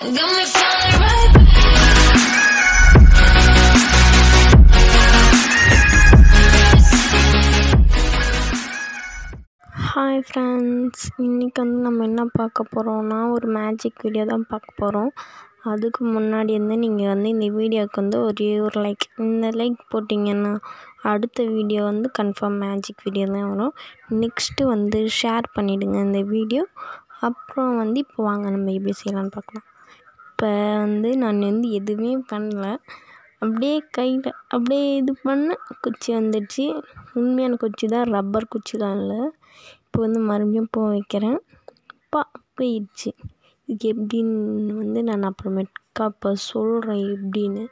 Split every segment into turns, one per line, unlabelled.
hi friends இன்றைக்கி வந்து நம்ம என்ன பார்க்க போகிறோம்னா ஒரு மேஜிக் வீடியோ தான் பார்க்க போகிறோம் அதுக்கு முன்னாடி வந்து நீங்கள் வந்து இந்த வீடியோவுக்கு வந்து ஒரே ஒரு லைக் இந்த லைக் போட்டிங்கன்னா அடுத்த வீடியோ வந்து கன்ஃபார்ம் மேஜிக் வீடியோ தான் வரும் நெக்ஸ்ட்டு வந்து ஷேர் பண்ணிவிடுங்க இந்த வீடியோ அப்புறம் வந்து இப்போ வாங்க நம்ம எப்படி செய்யலான்னு பார்க்கலாம் அப்போ வந்து நான் வந்து எதுவுமே பண்ணல அப்படியே கையில் அப்படியே இது பண்ணேன் குச்சி வந்துடுச்சு உண்மையான குச்சி தான் ரப்பர் குச்சிலாம் இல்லை இப்போ வந்து மறுபடியும் போக வைக்கிறேன் பா போயிடுச்சு இதுக்கு எப்படின்னு வந்து நான் அப்புறமேட்டுக்கா அப்போ சொல்கிறேன் எப்படின்னு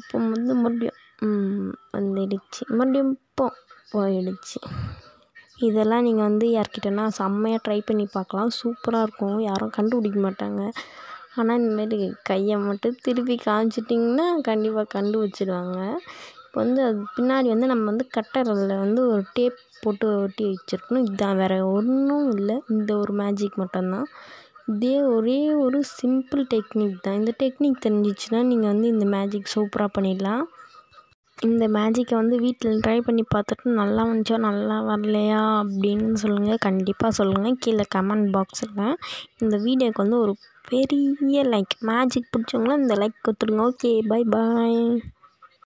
இப்போ வந்து மறுபடியும் வந்துடுச்சு மறுபடியும் போ போயிடுச்சு இதெல்லாம் நீங்கள் வந்து யார்கிட்டனா செம்மையாக ட்ரை பண்ணி பார்க்கலாம் சூப்பராக இருக்கும் யாரும் கண்டுபிடிக்க மாட்டாங்க ஆனால் இந்தமாரி கையை மட்டும் திருப்பி காமிச்சிட்டிங்கன்னா கண்டிப்பாக கண்டுபிடிச்சிருவாங்க இப்போ வந்து அது பின்னாடி வந்து நம்ம வந்து கட்டரில் வந்து ஒரு டேப் போட்டு ஒட்டி வச்சிருக்கணும் இதுதான் வேறு ஒன்றும் இல்லை இந்த ஒரு மேஜிக் மட்டும்தான் இதே ஒரே ஒரு சிம்பிள் டெக்னிக் தான் இந்த டெக்னிக் தெரிஞ்சிச்சுன்னா நீங்கள் வந்து இந்த மேஜிக் சூப்பராக பண்ணிடலாம் இந்த மேஜிக்கை வந்து வீட்டில் ட்ரை பண்ணி பார்த்துட்டு நல்லா வந்துச்சா நல்லா வரலையா அப்படின்னு சொல்லுங்கள் கண்டிப்பாக சொல்லுங்கள் கீழே கமெண்ட் பாக்ஸில் இந்த வீடியோக்கு வந்து ஒரு பெரிய லைக் மேஜிக் பிடிச்சவங்களும் இந்த லைக் கொடுத்துருங்க ஓகே பாய் பாய்